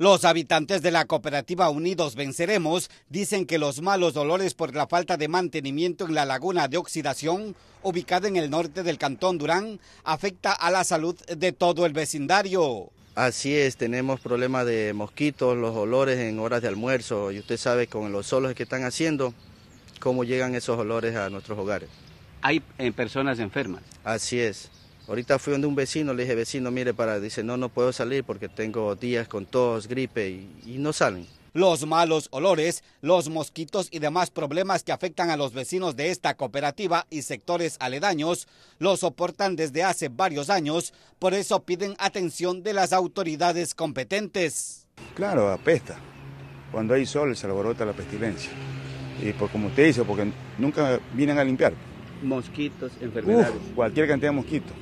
Los habitantes de la cooperativa Unidos Venceremos dicen que los malos dolores por la falta de mantenimiento en la laguna de oxidación, ubicada en el norte del Cantón Durán, afecta a la salud de todo el vecindario. Así es, tenemos problemas de mosquitos, los olores en horas de almuerzo y usted sabe con los solos que están haciendo, cómo llegan esos olores a nuestros hogares. Hay eh, personas enfermas. Así es. Ahorita fui donde un vecino, le dije, vecino, mire, para, dice, no, no puedo salir porque tengo días con todos gripe y, no salen. Los malos olores, los mosquitos y demás problemas que afectan a los vecinos de esta cooperativa y sectores aledaños los soportan desde hace varios años, por eso piden atención de las autoridades competentes. Claro, apesta. Cuando hay sol se alborota la pestilencia. Y por como usted dice, porque nunca vienen a limpiar. Mosquitos, enfermedades. cualquier cantidad de mosquitos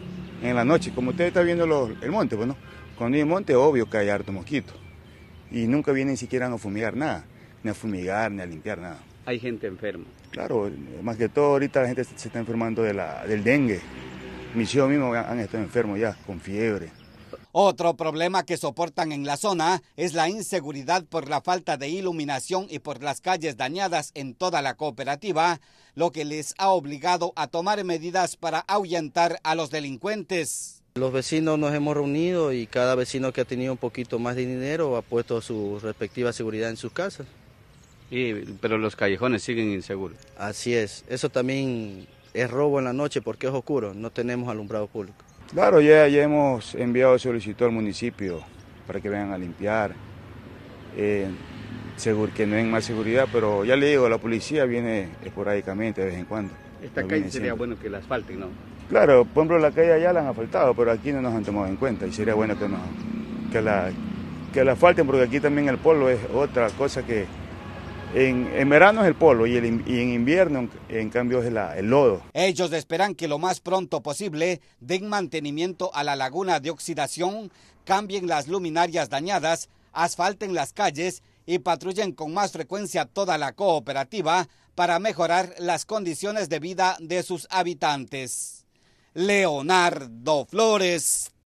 en la noche. Como usted está viendo el monte, bueno, pues, cuando hay monte, obvio que hay harto mosquito. Y nunca vienen siquiera a fumigar nada, ni a fumigar, ni a limpiar nada. Hay gente enferma. Claro, más que todo ahorita la gente se está enfermando de la, del dengue. Mis hijos mismos han estado enfermos ya, con fiebre. Otro problema que soportan en la zona es la inseguridad por la falta de iluminación y por las calles dañadas en toda la cooperativa, lo que les ha obligado a tomar medidas para ahuyentar a los delincuentes. Los vecinos nos hemos reunido y cada vecino que ha tenido un poquito más de dinero ha puesto su respectiva seguridad en sus casas. pero los callejones siguen inseguros. Así es, eso también es robo en la noche porque es oscuro, no tenemos alumbrado público. Claro, ya, ya hemos enviado solicitud al municipio para que vengan a limpiar. Eh, seguro que no hay más seguridad, pero ya le digo, la policía viene esporádicamente de vez en cuando. Esta calle sería bueno que la asfalten, ¿no? Claro, por ejemplo, la calle allá la han asfaltado, pero aquí no nos han tomado en cuenta y sería bueno que, nos, que, la, que la asfalten porque aquí también el polvo es otra cosa que, en, verano es el polo y, en invierno, en cambio, es el lodo. Ellos esperan que lo más pronto posible den mantenimiento a la laguna de oxidación, cambien las luminarias dañadas, asfalten las calles y patrullen con más frecuencia toda la cooperativa para mejorar las condiciones de vida de sus habitantes. Leonardo Flores,